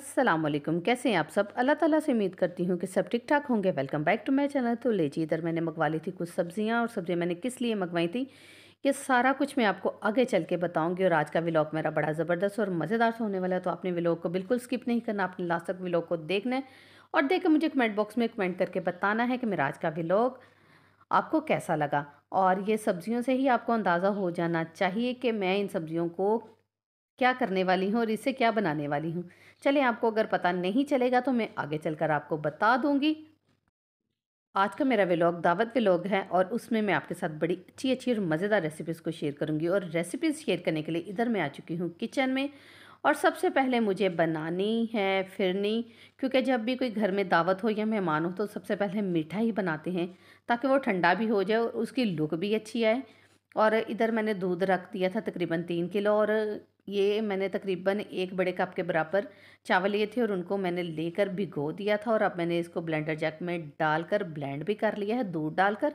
अस्सलाम वालेकुम कैसे हैं आप सब अल्लाह ताला से उम्मीद करती हूँ कि सब ठीक ठाक होंगे welcome back to my channel तो ले जी इधर मैंने मंगवा ली थी कुछ सब्जियाँ और सब्ज़ियाँ मैंने किस लिए मंगवाई थी ये सारा कुछ मैं आपको आगे चल के बताऊँगी और आज का व्लॉग मेरा बड़ा ज़बरदस्त और मज़ेदार से होने वाला है तो आपने व्लॉग को बिल्कुल स्किप नहीं करना आपने लास्ट तक व्लॉग को देखना है और देख मुझे कमेंट बॉक्स में कमेंट करके बताना है कि मेरा आज का व्लॉग आपको कैसा लगा और ये सब्ज़ियों से ही आपको अंदाज़ा हो जाना चाहिए कि मैं इन सब्ज़ियों को क्या करने वाली हूँ और इसे क्या बनाने वाली हूँ चले आपको अगर पता नहीं चलेगा तो मैं आगे चलकर आपको बता दूँगी आज का मेरा व्लॉग दावत व्लॉग है और उसमें मैं आपके साथ बड़ी अच्छी अच्छी और मज़ेदार रेसिपीज़ को शेयर करूँगी और रेसिपीज़ शेयर करने के लिए इधर मैं आ चुकी हूँ किचन में और सबसे पहले मुझे बनानी है फिरनी क्योंकि जब भी कोई घर में दावत हो या मेहमान हो तो सबसे पहले मीठा ही बनाते हैं ताकि वो ठंडा भी हो जाए और उसकी लुक भी अच्छी आए और इधर मैंने दूध रख दिया था तकरीबन तीन किलो और ये मैंने तकरीबन एक बड़े कप के बराबर चावल लिए थे और उनको मैंने लेकर भिगो दिया था और अब मैंने इसको ब्लेंडर जैक में डालकर ब्लेंड भी कर लिया है दूध डालकर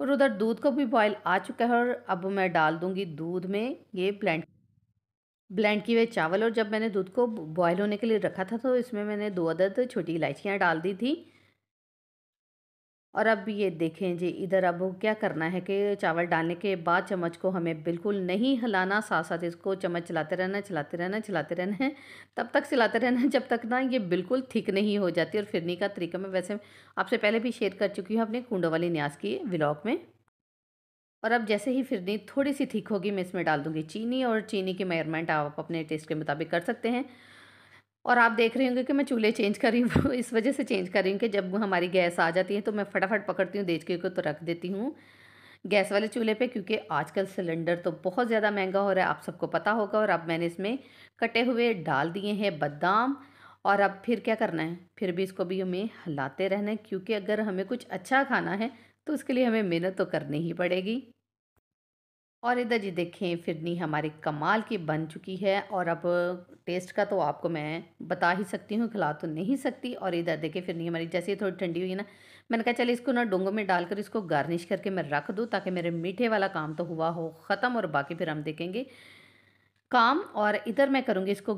और उधर दूध को भी बॉयल आ चुका है और अब मैं डाल दूँगी दूध में ये ब्लेंड ब्लेंड किए हुए चावल और जब मैंने दूध को बॉयल होने के लिए रखा था तो इसमें मैंने दो अदद छोटी इलायचियाँ डाल दी थी और अब ये देखें जी इधर अब क्या करना है कि चावल डालने के बाद चम्मच को हमें बिल्कुल नहीं हिलाना साथ साथ इसको चम्मच चलाते रहना चलाते रहना चलाते रहना है तब तक चलाते रहना जब तक ना ये बिल्कुल थिक नहीं हो जाती और फिरने का तरीका मैं वैसे आपसे पहले भी शेयर कर चुकी हूँ अपने कुंडों वाली न्यास की ब्लॉग में और अब जैसे ही फिरनी थोड़ी सी थिक होगी मैं इसमें डाल दूँगी चीनी और चीनी की मेयरमेंट आप अपने टेस्ट के मुताबिक कर सकते हैं और आप देख रहे होंगे कि मैं चूल्हे चेंज कर रही हूँ इस वजह से चेंज कर रही हूँ कि जब हमारी गैस आ जाती है तो मैं फटाफट पकड़ती हूँ देचके को तो रख देती हूँ गैस वाले चूल्हे पे क्योंकि आजकल सिलेंडर तो बहुत ज़्यादा महंगा हो रहा है आप सबको पता होगा और अब मैंने इसमें कटे हुए डाल दिए हैं बादाम और अब फिर क्या करना है फिर भी इसको भी हमें हिलाते रहना है क्योंकि अगर हमें कुछ अच्छा खाना है तो उसके लिए हमें मेहनत तो करनी ही पड़ेगी और इधर जी देखें फिरनी हमारी कमाल की बन चुकी है और अब टेस्ट का तो आपको मैं बता ही सकती हूँ खिला तो नहीं सकती और इधर देखें फिरनी हमारी जैसे थोड़ी ठंडी हुई है ना मैंने कहा चले इसको ना डोंगों में डालकर इसको गार्निश करके मैं रख दूँ ताकि मेरे मीठे वाला काम तो हुआ हो ख़त्म और बाकी फिर हम देखेंगे काम और इधर मैं करूँगी इसको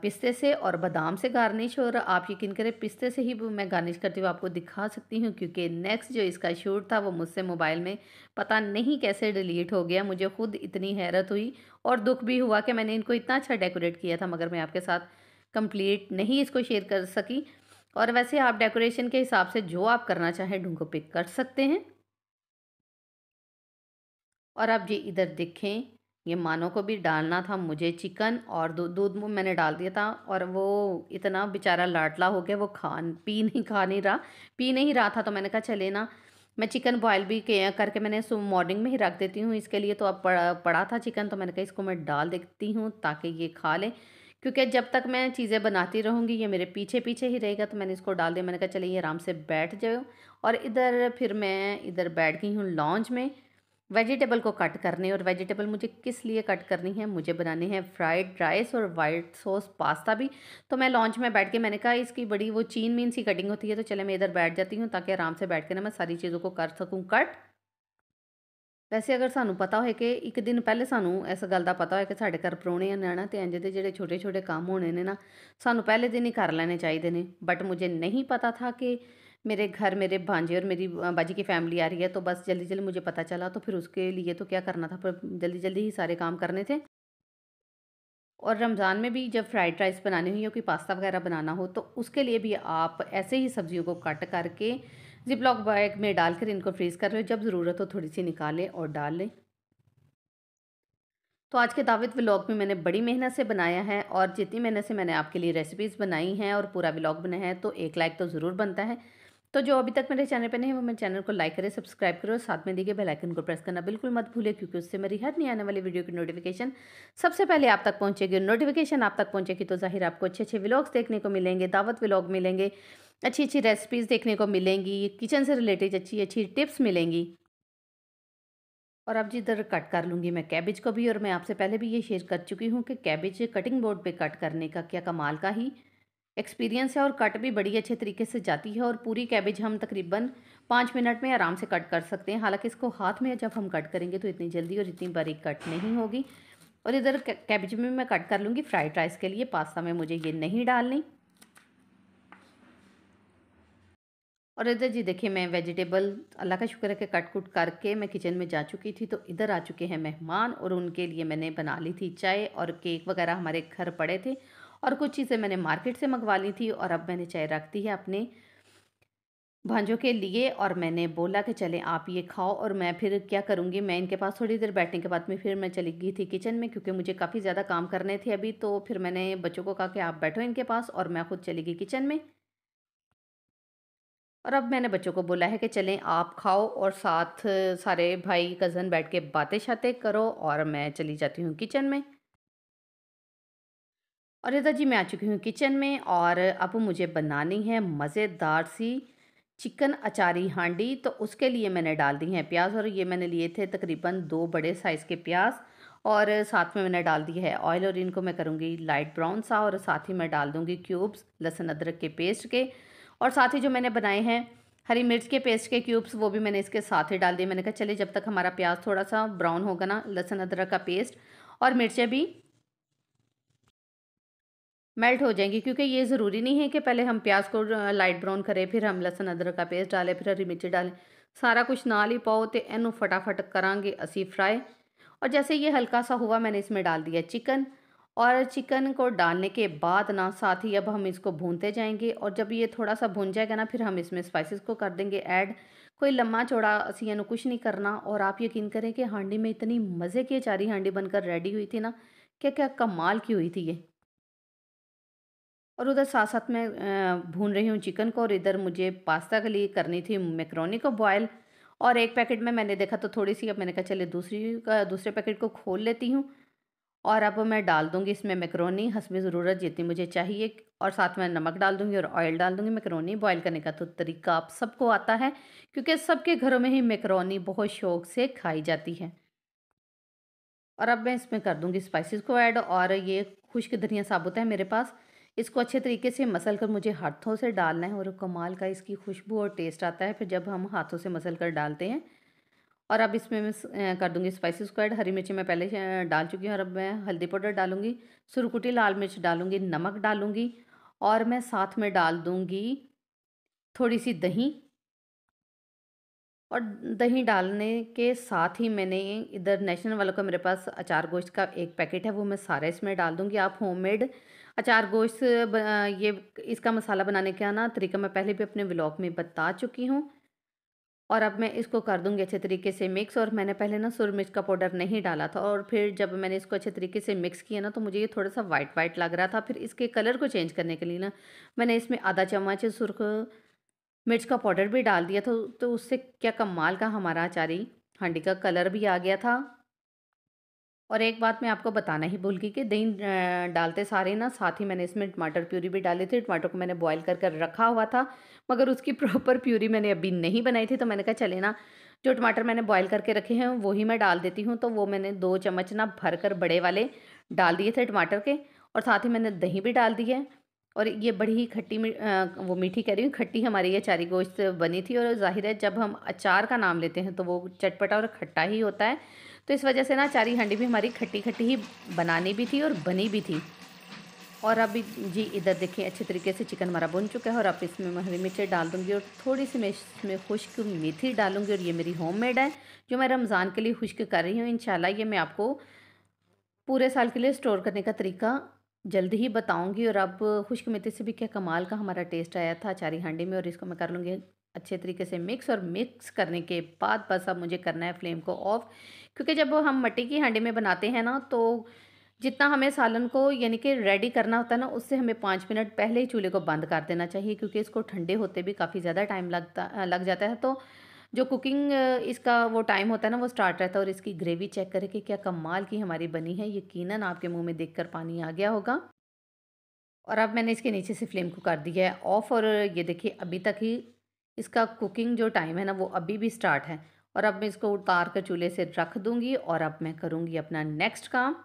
पिस्ते से और बादाम से गार्निश और आप यकीन करें पिस्ते से ही मैं गार्निश करती हूँ आपको दिखा सकती हूँ क्योंकि नेक्स्ट जो इसका शूट था वो मुझसे मोबाइल में पता नहीं कैसे डिलीट हो गया मुझे खुद इतनी हैरत हुई और दुख भी हुआ कि मैंने इनको इतना अच्छा डेकोरेट किया था मगर मैं आपके साथ कम्प्लीट नहीं इसको शेयर कर सकी और वैसे आप डेकोरेशन के हिसाब से जो आप करना चाहें ढूंढो पिक कर सकते हैं और आप जी इधर देखें ये मानो को भी डालना था मुझे चिकन और दूध दूध मैंने डाल दिया था और वो इतना बेचारा लाटला हो गया वो खा पी नहीं खा नहीं रहा पी नहीं रहा था तो मैंने कहा चले ना मैं चिकन बॉयल भी करके मैंने मॉर्निंग में ही रख देती हूँ इसके लिए तो अब पड़ा, पड़ा था चिकन तो मैंने कहा इसको मैं डाल देती हूँ ताकि ये खा लें क्योंकि जब तक मैं चीज़ें बनाती रहूँगी ये मेरे पीछे पीछे ही रहेगा तो मैंने इसको डाल दिया मैंने कहा चलिए आराम से बैठ जाओ और इधर फिर मैं इधर बैठ गई हूँ लॉन्च में वेजिटेबल को कट करने और वेजिटेबल मुझे किस लिए कट करनी है मुझे बनाने हैं फ्राइड राइस और वाइट सॉस पास्ता भी तो मैं लॉन्च में बैठ के मैंने कहा इसकी बड़ी वो चीन मीन सी कटिंग होती है तो चले मैं इधर बैठ जाती हूँ ताकि आराम से बैठ के ना मैं सारी चीज़ों को कर सकूँ कट वैसे अगर सूँ पता हो कि एक दिन पहले ਸਾਨੂੰ इस गल का पता हो कि साढ़े घर परौने ਆ ਨਾ ਤੇ ਇੰਜ छोटे ਜਿਹੜੇ ਛੋਟੇ ਛੋਟੇ ਕੰਮ ਹੋਣੇ ਨੇ ਨਾ ਸਾਨੂੰ ਪਹਿਲੇ ਦਿਨ ਹੀ ਕਰ ਲੈਣੇ ਚਾਹੀਦੇ ਨੇ ਬਟ ਮੁਝੇ ਨਹੀਂ ਪਤਾ मेरे घर मेरे भांजे और मेरी बाजी की फैमिली आ रही है तो बस जल्दी जल्दी मुझे पता चला तो फिर उसके लिए तो क्या करना था पर जल्दी जल्दी ही सारे काम करने थे और रमज़ान में भी जब फ्राइड राइस बनानी हो या कोई पास्ता वगैरह बनाना हो तो उसके लिए भी आप ऐसे ही सब्जियों को कट करके जिपलॉक बैग में डालकर इनको फ्रीज़ कर रहे हो जब ज़रूरत हो थोड़ी सी निकालें और डाल लें तो आज के दावत व्लॉग में मैंने बड़ी मेहनत से बनाया है और जितनी मेहनत से मैंने आपके लिए रेसिपीज़ बनाई हैं और पूरा व्लॉग बनाया है तो एक लाइक तो ज़रूर बनता है तो जो अभी तक मेरे चैनल पर नहीं है वो मेरे चैनल को लाइक करें सब्सक्राइब करें और साथ में दिए बेल आइकन को प्रेस करना बिल्कुल मत भूलें क्योंकि उससे मेरी हर नहीं आने वाली वीडियो की नोटिफिकेशन सबसे पहले आप तक पहुँचेगी नोटिफिकेशन आप तक पहुँचेगी तो जाहिर आपको अच्छे अच्छे व्लॉग्स देखने को मिलेंगे दावत व्लॉग मिलेंगे अच्छी अच्छी रेसिपीज़ देखने को मिलेंगी किचन से रिलेटेड अच्छी अच्छी टिप्स मिलेंगी और अब जिधर कट कर लूँगी मैं कैबेज को भी और मैं आपसे पहले भी ये शेयर कर चुकी हूँ कि कैबेज कटिंग बोर्ड पे कट करने का क्या कमाल का ही एक्सपीरियंस है और कट भी बड़ी अच्छे तरीके से जाती है और पूरी कैबेज हम तकरीबन पाँच मिनट में आराम से कट कर सकते हैं हालांकि इसको हाथ में जब हम कट करेंगे तो इतनी जल्दी और इतनी बारीक कट नहीं होगी और इधर कैबेज में मैं कट कर लूँगी फ्राइड राइस के लिए पास्ता में मुझे ये नहीं डालनी और इधर जी देखिए मैं वेजिटेबल अल्लाह का शुक्र है कि कट कुट करके मैं किचन में जा चुकी थी तो इधर आ चुके हैं मेहमान और उनके लिए मैंने बना ली थी चाय और केक वगैरह हमारे घर पड़े थे और कुछ चीज़ें मैंने मार्केट से मंगवा ली थी और अब मैंने चाय रख दी है अपने भांजों के लिए और मैंने बोला कि चलें आप ये खाओ और मैं फिर क्या करूँगी मैं इनके पास थोड़ी देर बैठने के बाद में फिर मैं चली गई थी किचन में क्योंकि मुझे काफ़ी ज़्यादा काम करने थे अभी तो फिर मैंने बच्चों को कहा कि आप बैठो इनके पास और मैं खुद चली गई किचन में और अब मैंने बच्चों को बोला है कि चलें आप खाओ और साथ सारे भाई कज़न बैठ के बातें शातें करो और मैं चली जाती हूँ किचन में और रजा जी मैं आ चुकी हूँ किचन में और अब मुझे बनानी है मज़ेदार सी चिकन अचारी हांडी तो उसके लिए मैंने डाल दी है प्याज और ये मैंने लिए थे तकरीबन दो बड़े साइज़ के प्याज और साथ में मैंने डाल दी है ऑयल और इनको मैं करूँगी लाइट ब्राउन सा और साथ ही मैं डाल दूँगी क्यूब्स लहसुन अदरक के पेस्ट के और साथ ही जो मैंने बनाए हैं हरी मिर्च के पेस्ट के क्यूब्स वो भी मैंने इसके साथ ही डाल दिए मैंने कहा चले जब तक हमारा प्याज थोड़ा सा ब्राउन होगा ना लहसुन अदरक का पेस्ट और मिर्चें भी मेल्ट हो जाएंगी क्योंकि ये ज़रूरी नहीं है कि पहले हम प्याज को लाइट ब्राउन करें फिर हम लहसुन अदरक का पेस्ट डालें फिर हरी मिर्ची डालें सारा कुछ नाल ही पाओ तो ਇਹਨੂੰ फटाफट ਕਰਾਂਗੇ असी फ्राई और जैसे ये हल्का सा हुआ मैंने इसमें डाल दिया चिकन और चिकन को डालने के बाद ना साथ ही अब हम इसको भूनते जाएंगे और जब ये थोड़ा सा भून जाएगा ना फिर हम इसमें स्पाइसेस को कर देंगे ऐड कोई लम्बा चौड़ा असी यानी कुछ नहीं करना और आप यकीन करें कि हांडी में इतनी मज़े की अचारी हांडी बनकर रेडी हुई थी ना क्या क्या कमाल की हुई थी ये और उधर साथ साथ मैं भून रही हूँ चिकन को और इधर मुझे पास्ता के लिए करनी थी मैक्रोनी को बॉयल और एक पैकेट में मैंने देखा तो थोड़ी सी अब मैंने कहा चले दूसरी का दूसरे पैकेट को खोल लेती हूँ और अब मैं डाल दूँगी इसमें मैक्रोनी हसब ज़रूरत जितनी मुझे चाहिए और साथ में नमक डाल दूँगी और ऑयल डाल दूँगी मैक्रोनी बॉयल करने का तो तरीका आप सबको आता है क्योंकि सबके घरों में ही मैक्रोनी बहुत शौक़ से खाई जाती है और अब मैं इसमें कर दूँगी स्पाइसिस को ऐड और ये खुश्क धनिया साबुत है मेरे पास इसको अच्छे तरीके से मसल कर मुझे हाथों से डालना है और कमाल का इसकी खुशबू और टेस्ट आता है फिर जब हम हाथों से मसल कर डालते हैं और अब इसमें मैं कर दूंगी स्पाइसेस को ऐड हरी मिर्ची मैं पहले डाल चुकी हूँ और अब मैं हल्दी पाउडर डालूंगी सुरकुटी लाल मिर्च डालूंगी नमक डालूंगी और मैं साथ में डाल दूंगी थोड़ी सी दही और दही डालने के साथ ही मैंने इधर नेशनल वालों का मेरे पास अचार गोश्त का एक पैकेट है वो मैं सारे इसमें डाल दूँगी आप होममेड अचार गोश्त ये इसका मसाला बनाने का ना तरीका मैं पहले भी अपने ब्लॉग में बता चुकी हूँ और अब मैं इसको कर दूँगी अच्छे तरीके से मिक्स और मैंने पहले ना सुर मिर्च का पाउडर नहीं डाला था और फिर जब मैंने इसको अच्छे तरीके से मिक्स किया ना तो मुझे ये थोड़ा सा वाइट वाइट लग रहा था फिर इसके कलर को चेंज करने के लिए ना मैंने इसमें आधा चम्मच सुरख मिर्च का पाउडर भी डाल दिया था तो उससे क्या कमाल का हमारा अचारी हांडी का कलर भी आ गया था और एक बात मैं आपको बताना ही भूल गई कि दही डालते सारे ना साथ ही मैंने इसमें टमाटर प्यूरी भी डाली थी टमाटर को मैंने बॉईल कर कर रखा हुआ था मगर उसकी प्रॉपर प्यूरी मैंने अभी नहीं बनाई थी तो मैंने कहा चले ना जो टमाटर मैंने बॉईल करके रखे हैं वही मैं डाल देती हूँ तो वो मैंने दो चम्मच ना भर कर बड़े वाले डाल दिए थे टमाटर के और साथ ही मैंने दही भी डाल दी है और ये बड़ी ही खट्टी वो मीठी कह रही हूँ खट्टी हमारी ये चारी गोश्त बनी थी और ज़ाहिर है जब हम अचार का नाम लेते हैं तो वो चटपटा और खट्टा ही होता है तो इस वजह से ना चारी हांडी भी हमारी खट्टी खट्टी ही बनानी भी थी और बनी भी थी और अभी जी इधर देखिए अच्छे तरीके से चिकन हमारा बन चुका है और अब इसमें मैं हरी मिर्चें डाल दूँगी और थोड़ी सी मैं इसमें खुश्क मेथी डालूँगी और ये मेरी होम मेड है जो मैं रमज़ान के लिए खुश्क कर रही हूँ इन ये मैं आपको पूरे साल के लिए स्टोर करने का तरीका जल्द ही बताऊंगी और अब खुश्क मेथी से भी क्या कमाल का हमारा टेस्ट आया था अचारी हांडी में और इसको मैं कर लूँगी अच्छे तरीके से मिक्स और मिक्स करने के बाद बस अब मुझे करना है फ्लेम को ऑफ क्योंकि जब हम मट्टी की हांडी में बनाते हैं ना तो जितना हमें सालन को यानी कि रेडी करना होता है ना उससे हमें पाँच मिनट पहले ही चूल्हे को बंद कर देना चाहिए क्योंकि इसको ठंडे होते भी काफ़ी ज़्यादा टाइम लगता लग जाता है तो जो कुकिंग इसका वो टाइम होता है ना वो स्टार्ट रहता है और इसकी ग्रेवी चेक करें कि क्या कमाल की हमारी बनी है यकीन आपके मुँह में देख पानी आ गया होगा और अब मैंने इसके नीचे से फ्लेम को कर दिया है ऑफ़ और ये देखिए अभी तक ही इसका कुकिंग जो टाइम है ना वो अभी भी स्टार्ट है और अब मैं इसको उतार कर चूल्हे से रख दूँगी और अब मैं करूँगी अपना नेक्स्ट काम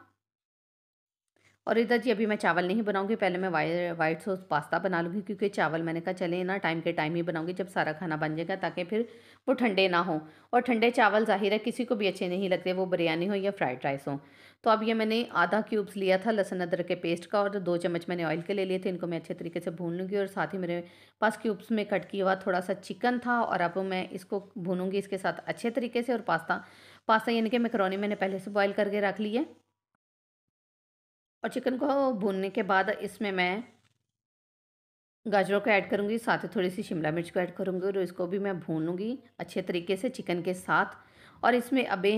और इधर जी अभी मैं चावल नहीं बनाऊंगी पहले मैं वाइट वाइट सॉस पास्ता बना लूँगी क्योंकि चावल मैंने कहा चले ना टाइम के टाइम ही बनाऊंगी जब सारा खाना बन जाएगा ताकि फिर वो ठंडे ना हो और ठंडे चावल ज़ाहिर है किसी को भी अच्छे नहीं लगते वो बिरयानी हो या फ्राइड राइस हो तो अब ये मैंने आधा क्यूब्स लिया था लहसुन अदरक के पेस्ट का और दो चम्मच मैंने ऑयल के ले लिए थे इनको मैं अच्छे तरीके से भून लूँगी और साथ ही मेरे पास क्यूब्स में कट किया हुआ थोड़ा सा चिकन था और अब मैं इसको भूनूंगी इसके साथ अच्छे तरीके से और पास्ता पास्ता यानी कि मैकरोनी मैंने पहले से बॉयल करके रख ली है और चिकन को भूनने के बाद इसमें मैं गाजरों को ऐड करूँगी साथ ही थोड़ी सी शिमला मिर्च को ऐड करूँगी और इसको भी मैं भूनूँगी अच्छे तरीके से चिकन के साथ और इसमें अभी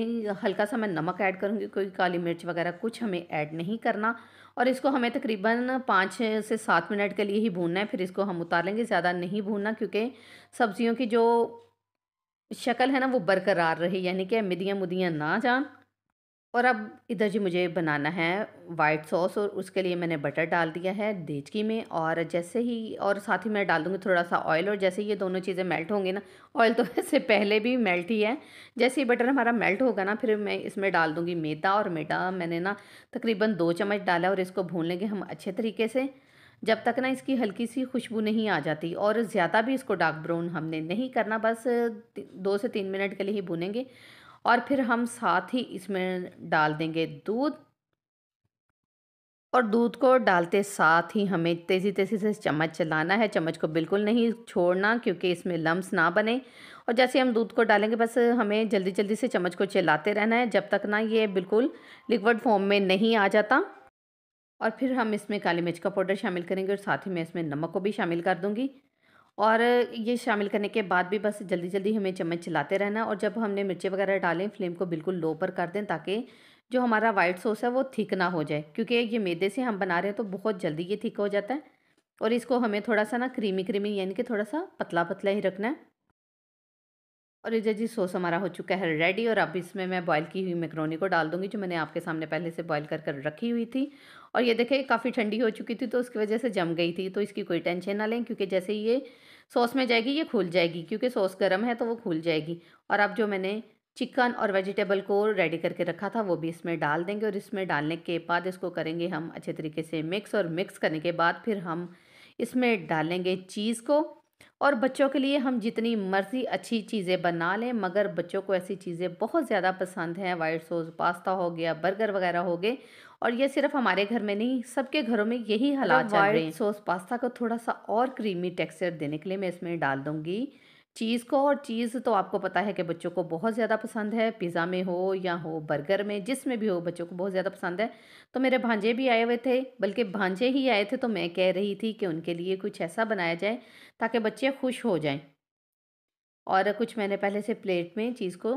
हल्का सा मैं नमक ऐड करूँगी कोई काली मिर्च वगैरह कुछ हमें ऐड नहीं करना और इसको हमें तकरीबन पाँच से सात मिनट के लिए ही भूनना है फिर इसको हम उतार लेंगे ज़्यादा नहीं भूनना क्योंकि सब्जियों की जो शक्ल है ना वो बरकरार रहे यानी कि मिदियाँ मुदियाँ ना जान और अब इधर जी मुझे बनाना है वाइट सॉस और उसके लिए मैंने बटर डाल दिया है देचकी में और जैसे ही और साथ ही मैं डाल दूँगी थोड़ा सा ऑयल और जैसे ही ये दोनों चीज़ें मेल्ट होंगी ना ऑयल तो वैसे पहले भी मेल्ट ही है जैसे ही बटर हमारा मेल्ट होगा ना फिर मैं इसमें डाल दूँगी मैदा और मैदा मैंने ना तकरीबन दो चम्मच डाला और इसको भून लेंगे हम अच्छे तरीके से जब तक ना इसकी हल्की सी खुशबू नहीं आ जाती और ज़्यादा भी इसको डार्क ब्राउन हमने नहीं करना बस दो से तीन मिनट के लिए ही भुनेंगे और फिर हम साथ ही इसमें डाल देंगे दूध और दूध को डालते साथ ही हमें तेज़ी तेज़ी से चम्मच चलाना है चम्मच को बिल्कुल नहीं छोड़ना क्योंकि इसमें लम्स ना बने और जैसे हम दूध को डालेंगे बस हमें जल्दी जल्दी से चम्मच को चलाते रहना है जब तक ना ये बिल्कुल लिक्विड फॉर्म में नहीं आ जाता और फिर हम इसमें काली मिर्च का पाउडर शामिल करेंगे और साथ ही मैं इसमें नमक को भी शामिल कर दूँगी और ये शामिल करने के बाद भी बस जल्दी जल्दी हमें चम्मच चलाते रहना और जब हमने मिर्ची वगैरह डालें फ्लेम को बिल्कुल लो पर कर दें ताकि जो हमारा वाइट सॉस है वो थिक ना हो जाए क्योंकि ये मैदे से हम बना रहे हैं तो बहुत जल्दी ये थिक हो जाता है और इसको हमें थोड़ा सा ना क्रीमी क्रीमी यानी कि थोड़ा सा पतला पतला ही रखना है और ये जी सॉस हमारा हो चुका है रेडी और अब इसमें मैं बॉईल की हुई मैक्रोनी को डाल दूंगी जो मैंने आपके सामने पहले से बॉईल कर कर रखी हुई थी और ये देखें काफ़ी ठंडी हो चुकी थी तो उसकी वजह से जम गई थी तो इसकी कोई टेंशन ना लें क्योंकि जैसे ये सॉस में जाएगी ये खुल जाएगी क्योंकि सॉस गर्म है तो वो खुल जाएगी और अब जो मैंने चिकन और वेजिटेबल को रेडी करके रखा था वो भी इसमें डाल देंगे और इसमें डालने के बाद इसको करेंगे हम अच्छे तरीके से मिक्स और मिक्स करने के बाद फिर हम इसमें डालेंगे चीज़ को और बच्चों के लिए हम जितनी मर्ज़ी अच्छी चीज़ें बना लें मगर बच्चों को ऐसी चीज़ें बहुत ज़्यादा पसंद हैं वाइट सॉस पास्ता हो गया बर्गर वगैरह हो गए और ये सिर्फ हमारे घर में नहीं सबके घरों में यही मतलब हालात चल रहे हैं सॉस पास्ता को थोड़ा सा और क्रीमी टेक्सचर देने के लिए मैं इसमें डाल दूँगी चीज़ को और चीज़ तो आपको पता है कि बच्चों को बहुत ज़्यादा पसंद है पिज़्ज़ा में हो या हो बर्गर में जिसमें भी हो बच्चों को बहुत ज़्यादा पसंद है तो मेरे भांजे भी आए हुए थे बल्कि भांजे ही आए थे तो मैं कह रही थी कि उनके लिए कुछ ऐसा बनाया जाए ताकि बच्चे खुश हो जाएं और कुछ मैंने पहले से प्लेट में चीज़ को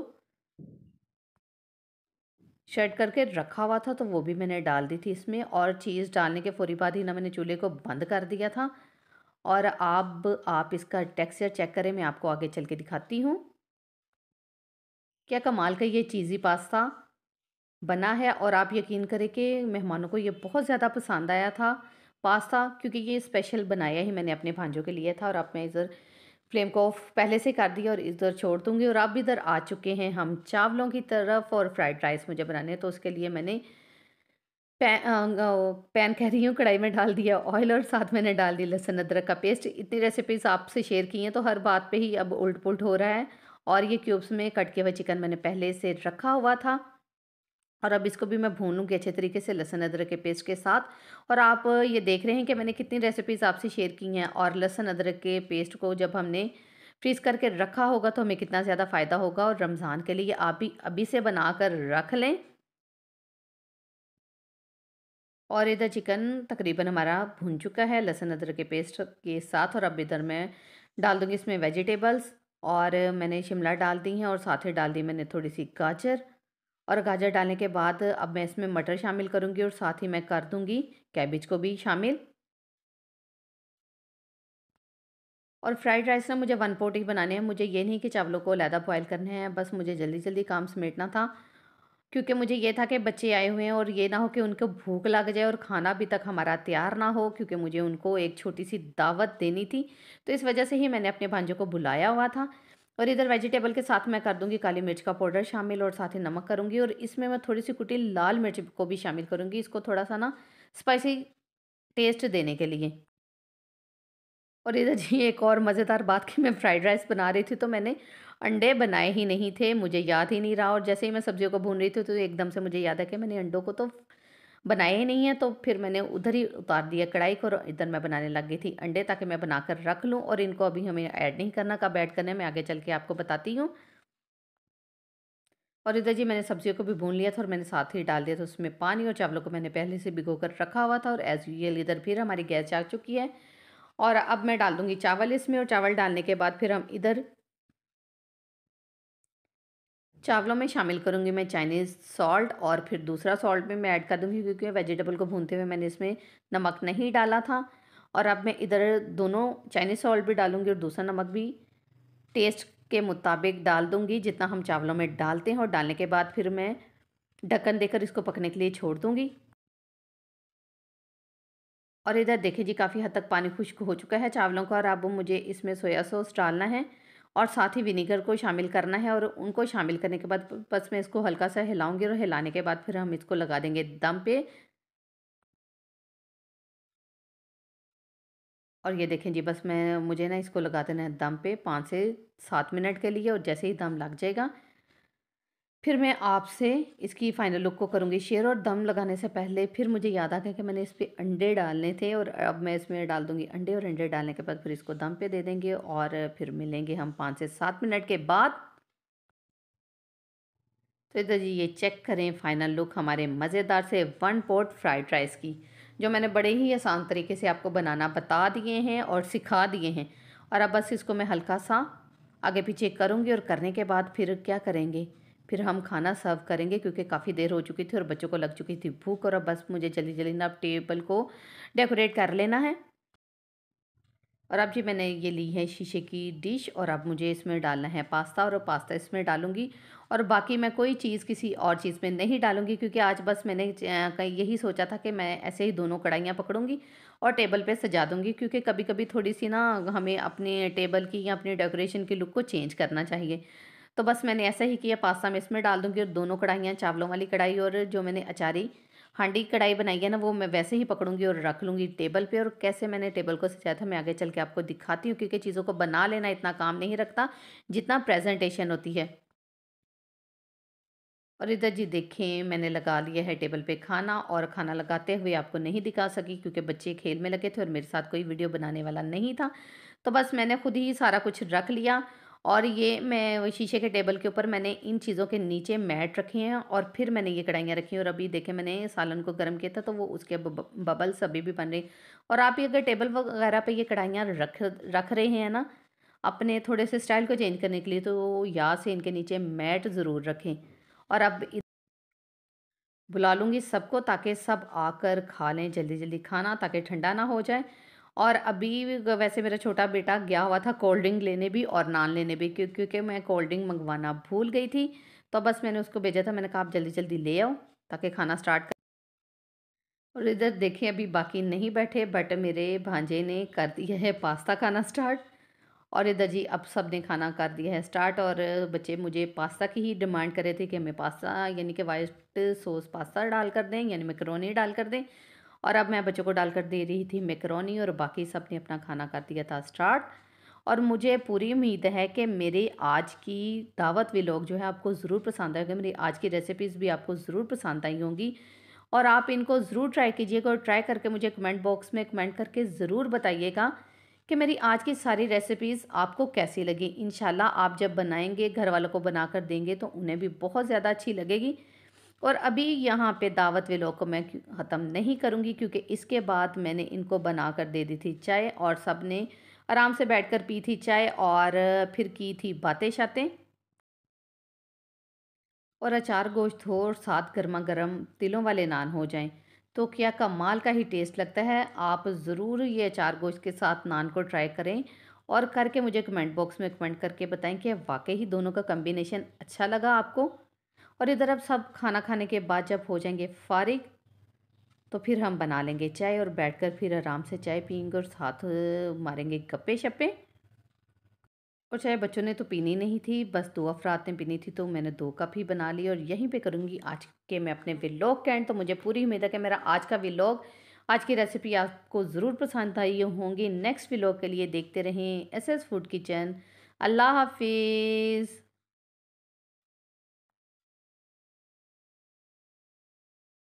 शर्ट करके रखा हुआ था तो वो भी मैंने डाल दी थी इसमें और चीज़ डालने के फौरी बाद ही ना मैंने चूल्हे को बंद कर दिया था और अब आप इसका टेक्सचर चेक करें मैं आपको आगे चल के दिखाती हूँ क्या कमाल का ये चीज़ी पास्ता बना है और आप यकीन करें कि मेहमानों को ये बहुत ज़्यादा पसंद आया था पास्ता क्योंकि ये स्पेशल बनाया ही मैंने अपने भांजों के लिए था और आप मैं इधर फ्लेम को ऑफ पहले से कर दिया और इधर छोड़ दूँगी और अब इधर आ चुके हैं हम चावलों की तरफ और फ्राइड राइस मुझे बनाने हैं तो उसके लिए मैंने पैन पैन कह रही हूँ कढ़ाई में डाल दिया ऑयल और साथ मैंने डाल दी लहसुन अदरक का पेस्ट इतनी रेसिपीज़ आपसे शेयर की हैं तो हर बात पे ही अब उल्ट पुल्ट हो रहा है और ये क्यूब्स में कट के हुआ चिकन मैंने पहले से रखा हुआ था और अब इसको भी मैं भूनूंगी अच्छे तरीके से लहसुन अदरक के पेस्ट के साथ और आप ये देख रहे हैं कि मैंने कितनी रेसिपीज़ आपसे शेयर की हैं और लहसुन अदरक के पेस्ट को जब हमने फ्रीज़ करके रखा होगा तो हमें कितना ज़्यादा फ़ायदा होगा और रमज़ान के लिए आप भी अभी से बना कर रख लें और इधर चिकन तकरीबन हमारा भुन चुका है लहसुन अदरक के पेस्ट के साथ और अब इधर मैं डाल दूँगी इसमें वेजिटेबल्स और मैंने शिमला डाल दी हैं और साथ ही डाल दी मैंने थोड़ी सी गाजर और गाजर डालने के बाद अब मैं इसमें मटर शामिल करूँगी और साथ ही मैं कर दूँगी कैबिज को भी शामिल और फ्राइड राइस ना मुझे वन पोर्ट ही बनाने हैं मुझे ये नहीं कि चावलों को लैदा बॉयल करने हैं बस मुझे जल्दी जल्दी काम समेटना था क्योंकि मुझे ये था कि बच्चे आए हुए हैं और ये ना हो कि उनको भूख लग जाए और खाना अभी तक हमारा तैयार ना हो क्योंकि मुझे उनको एक छोटी सी दावत देनी थी तो इस वजह से ही मैंने अपने भांजों को बुलाया हुआ था और इधर वेजिटेबल के साथ मैं कर दूंगी काली मिर्च का पाउडर शामिल और साथ ही नमक करूँगी और इसमें मैं थोड़ी सी कुटी लाल मिर्च को भी शामिल करूँगी इसको थोड़ा सा ना स्पाइसी टेस्ट देने के लिए और इधर जी एक और मज़ेदार बात कि मैं फ्राइड राइस बना रही थी तो मैंने अंडे बनाए ही नहीं थे मुझे याद ही नहीं रहा और जैसे ही मैं सब्जियों को भून रही थी तो एकदम से मुझे याद है कि मैंने अंडों को तो बनाए ही नहीं है तो फिर मैंने उधर ही उतार दिया कढ़ाई को और इधर मैं बनाने लग गई थी अंडे ताकि मैं बनाकर रख लूँ और इनको अभी हमें ऐड नहीं करना कब ऐड करना है मैं आगे चल के आपको बताती हूँ और इधर जी मैंने सब्जियों को भी भून लिया था और मैंने साथ ही डाल दिया था उसमें पानी और चावलों को मैंने पहले से भिगो कर रखा हुआ था और एज़ यूजल इधर फिर हमारी गैस जा चुकी है और अब मैं डाल दूँगी चावल इसमें और चावल डालने के बाद फिर हम इधर चावलों में शामिल करूँगी मैं चाइनीज़ सॉल्ट और फिर दूसरा सॉल्ट भी मैं ऐड कर दूँगी क्योंकि वेजिटेबल को भूनते हुए मैंने इसमें नमक नहीं डाला था और अब मैं इधर दोनों चाइनीज़ सॉल्ट भी डालूँगी और दूसरा नमक भी टेस्ट के मुताबिक डाल दूँगी जितना हम चावलों में डालते हैं और डालने के बाद फिर मैं ढक्कन देकर इसको पकने के लिए छोड़ दूँगी और इधर देखिए जी काफ़ी हद तक पानी खुश्क हो चुका है चावलों का और अब मुझे इसमें सोया सॉस डालना है और साथ ही विनीगर को शामिल करना है और उनको शामिल करने के बाद बस मैं इसको हल्का सा हिलाऊंगी और हिलाने के बाद फिर हम इसको लगा देंगे दम पे और ये देखें जी बस मैं मुझे ना इसको लगा देना है दम पे पाँच से सात मिनट के लिए और जैसे ही दम लग जाएगा फिर मैं आपसे इसकी फाइनल लुक को करूँगी शेयर और दम लगाने से पहले फिर मुझे याद आ गया कि मैंने इस पर अंडे डालने थे और अब मैं इसमें डाल दूँगी अंडे और अंडे डालने के बाद फिर इसको दम पे दे देंगे और फिर मिलेंगे हम पाँच से सात मिनट के बाद तो इधर जी ये चेक करें फाइनल लुक हमारे मज़ेदार से वन पोर्ट फ्राइड राइस की जो मैंने बड़े ही आसान तरीके से आपको बनाना बता दिए हैं और सिखा दिए हैं और अब बस इसको मैं हल्का सा आगे पीछे करूँगी और करने के बाद फिर क्या करेंगे फिर हम खाना सर्व करेंगे क्योंकि काफ़ी देर हो चुकी थी और बच्चों को लग चुकी थी भूख और अब बस मुझे जल्दी जल्दी ना अब टेबल को डेकोरेट कर लेना है और अब जी मैंने ये ली है शीशे की डिश और अब मुझे इसमें डालना है पास्ता और पास्ता इसमें डालूंगी और बाकी मैं कोई चीज़ किसी और चीज़ में नहीं डालूंगी क्योंकि आज बस मैंने कहीं यही सोचा था कि मैं ऐसे ही दोनों कढ़ाइयाँ पकड़ूंगी और टेबल पे सजा दूंगी क्योंकि कभी कभी थोड़ी सी ना हमें अपने टेबल की या अपनी डेकोरेशन की लुक को चेंज करना चाहिए तो बस मैंने ऐसा ही किया पास्ता मैं इसमें डाल दूँगी और दोनों कढ़ाइयाँ चावलों वाली कढ़ाई और जो मैंने अचारी हांडी कढ़ाई बनाई है ना वो मैं वैसे ही पकड़ूंगी और रख लूँगी टेबल पे और कैसे मैंने टेबल को सजाया था मैं आगे चल के आपको दिखाती हूँ क्योंकि चीज़ों को बना लेना इतना काम नहीं रखता जितना प्रेजेंटेशन होती है और इधर जी देखें मैंने लगा लिया है टेबल पे खाना और खाना लगाते हुए आपको नहीं दिखा सकी क्योंकि बच्चे खेल में लगे थे और मेरे साथ कोई वीडियो बनाने वाला नहीं था तो बस मैंने खुद ही सारा कुछ रख लिया और ये मैं शीशे के टेबल के ऊपर मैंने इन चीज़ों के नीचे मैट रखे हैं और फिर मैंने ये कढ़ाइयाँ रखी हैं और अभी देखें मैंने सालन को गर्म किया था तो वो उसके बबल्स अभी भी बन रहे और आप ये अगर टेबल वगैरह पर ये कढ़ाइयाँ रख रख रहे हैं ना अपने थोड़े से स्टाइल को चेंज करने के लिए तो यहाँ से इनके नीचे मैट ज़रूर रखें और अब बुला लूँगी सबको ताकि सब आकर खा लें जल्दी जल्दी खाना ताकि ठंडा ना हो जाए और अभी वैसे मेरा छोटा बेटा गया हुआ था कोल्ड ड्रिंक लेने भी और नान लेने भी क्यों क्योंकि मैं कोल्ड ड्रिंक मंगवाना भूल गई थी तो बस मैंने उसको भेजा था मैंने कहा आप जल्दी जल्दी ले आओ ताकि खाना स्टार्ट कर और इधर देखें अभी बाकी नहीं बैठे बट मेरे भांजे ने कर दिया है पास्ता खाना स्टार्ट और इधर जी अब सब ने खाना कर दिया है स्टार्ट और बच्चे मुझे पास्ता की ही डिमांड कर रहे थे कि हमें पास्ता यानी कि वाइट सॉस पास्ता डाल कर दें यानी मैक्रोनी डाल कर दें और अब मैं बच्चों को डालकर दे रही थी मेकरोनी और बाकी सब ने अपना खाना कर दिया था स्टार्ट और मुझे पूरी उम्मीद है कि मेरे आज की दावत लोग जो है आपको ज़रूर पसंद आएंगे मेरी आज की रेसिपीज़ भी आपको ज़रूर पसंद आई होंगी और आप इनको ज़रूर ट्राई कीजिएगा और ट्राई करके मुझे कमेंट बॉक्स में कमेंट करके ज़रूर बताइएगा कि मेरी आज की सारी रेसिपीज़ आपको कैसी लगी इन आप जब बनाएंगे घर वालों को बना कर देंगे तो उन्हें भी बहुत ज़्यादा अच्छी लगेगी और अभी यहाँ पे दावत विलो को मैं ख़त्म नहीं करूँगी क्योंकि इसके बाद मैंने इनको बना कर दे दी थी चाय और सब ने आराम से बैठ कर पी थी चाय और फिर की थी बातें शातें और अचार गोश्त हो और साथ गर्मा गर्म तिलों वाले नान हो जाएं तो क्या कमाल का ही टेस्ट लगता है आप ज़रूर ये अचार गोश्त के साथ नान को ट्राई करें और करके मुझे कमेंट बॉक्स में कमेंट करके बताएं कि वाकई ही दोनों का कम्बिनेशन अच्छा लगा आपको और इधर अब सब खाना खाने के बाद जब हो जाएंगे फारिग तो फिर हम बना लेंगे चाय और बैठकर फिर आराम से चाय पियेंगे और साथ मारेंगे गप्पे शप्पे और चाय बच्चों ने तो पीनी नहीं थी बस दो अफराद ने पीनी थी तो मैंने दो कप ही बना ली और यहीं पे करूँगी आज के मैं अपने व्लॉग के एंड तो मुझे पूरी उम्मीद है कि मेरा आज का व्लॉग आज की रेसिपी आपको ज़रूर पसंद आई होंगी नेक्स्ट व्लॉग के लिए देखते रहें एस एस फूड किचन अल्लाह हाफिज़